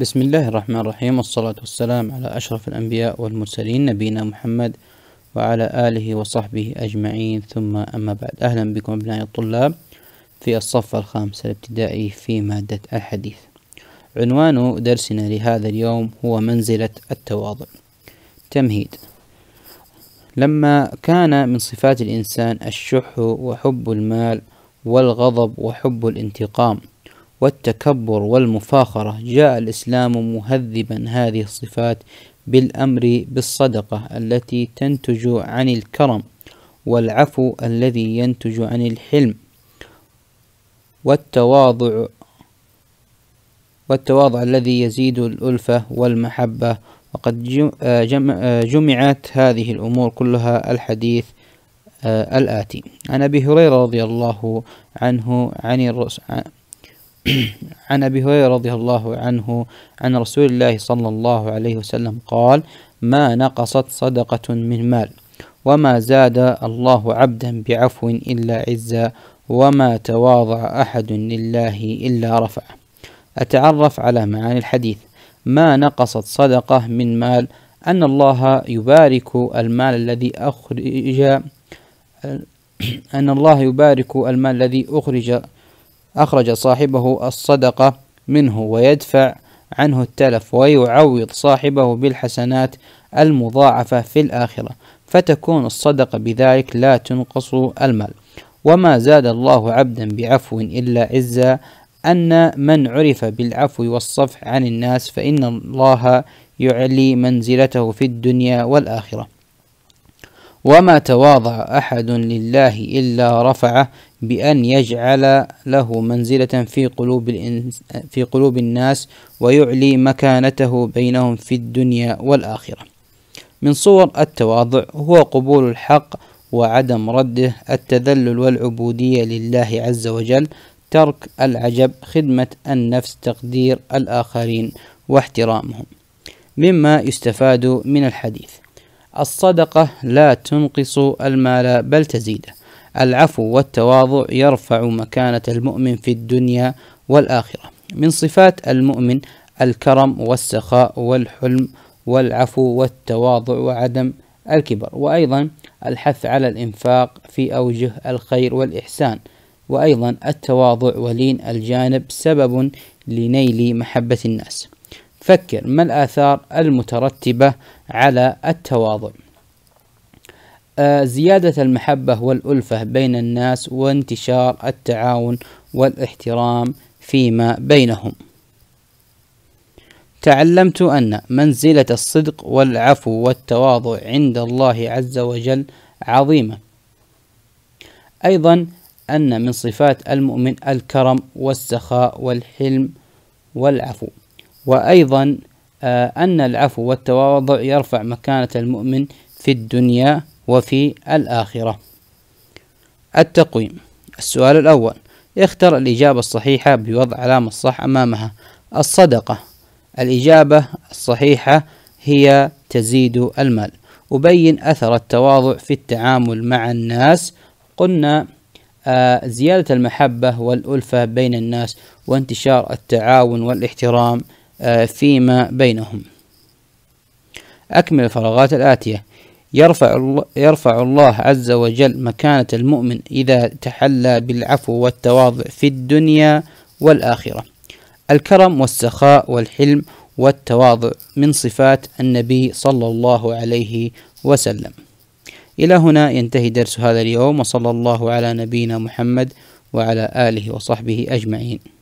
بسم الله الرحمن الرحيم والصلاة والسلام على أشرف الأنبياء والمرسلين نبينا محمد وعلى آله وصحبه أجمعين ثم أما بعد أهلا بكم أبنائي الطلاب في الصف الخامس الابتدائي في مادة الحديث عنوان درسنا لهذا اليوم هو منزلة التواضع تمهيد لما كان من صفات الإنسان الشح وحب المال والغضب وحب الانتقام والتكبر والمفاخرة جاء الإسلام مهذبا هذه الصفات بالأمر بالصدقة التي تنتج عن الكرم والعفو الذي ينتج عن الحلم والتواضع والتواضع الذي يزيد الألفة والمحبة وقد آه، آه، جمعت هذه الأمور كلها الحديث آه، الآتي عن أبي هريرة رضي الله عنه عن الرسول عن أبي هريرة رضي الله عنه عن رسول الله صلى الله عليه وسلم قال ما نقصت صدقة من مال وما زاد الله عبدا بعفو إلا عزا وما تواضع أحد لله إلا رفعه أتعرف على معاني الحديث ما نقصت صدقة من مال أن الله يبارك المال الذي أخرج أن الله يبارك المال الذي أخرج أخرج صاحبه الصدقة منه ويدفع عنه التلف ويعوض صاحبه بالحسنات المضاعفة في الآخرة فتكون الصدقة بذلك لا تنقص المال وما زاد الله عبدا بعفو إلا عزا أن من عرف بالعفو والصفح عن الناس فإن الله يعلي منزلته في الدنيا والآخرة وما تواضع أحد لله إلا رفعه بأن يجعل له منزلة في قلوب, في قلوب الناس ويعلي مكانته بينهم في الدنيا والآخرة من صور التواضع هو قبول الحق وعدم رده التذلل والعبودية لله عز وجل ترك العجب خدمة النفس تقدير الآخرين واحترامهم مما يستفاد من الحديث الصدقة لا تنقص المال بل تزيده العفو والتواضع يرفع مكانة المؤمن في الدنيا والآخرة من صفات المؤمن الكرم والسخاء والحلم والعفو والتواضع وعدم الكبر وأيضا الحث على الإنفاق في أوجه الخير والإحسان وأيضا التواضع ولين الجانب سبب لنيل محبة الناس فكر ما الآثار المترتبة على التواضع آه، زيادة المحبة والألفة بين الناس وانتشار التعاون والاحترام فيما بينهم تعلمت أن منزلة الصدق والعفو والتواضع عند الله عز وجل عظيمة أيضا أن من صفات المؤمن الكرم والسخاء والحلم والعفو وأيضا آه، أن العفو والتواضع يرفع مكانة المؤمن في الدنيا وفي الآخرة التقويم السؤال الأول اختر الإجابة الصحيحة بوضع علامة الصح أمامها الصدقة الإجابة الصحيحة هي تزيد المال أبين أثر التواضع في التعامل مع الناس قلنا آه، زيادة المحبة والألفة بين الناس وانتشار التعاون والاحترام آه، فيما بينهم أكمل الفراغات الآتية يرفع, يرفع الله عز وجل مكانة المؤمن إذا تحلى بالعفو والتواضع في الدنيا والآخرة الكرم والسخاء والحلم والتواضع من صفات النبي صلى الله عليه وسلم إلى هنا ينتهي درس هذا اليوم وصلى الله على نبينا محمد وعلى آله وصحبه أجمعين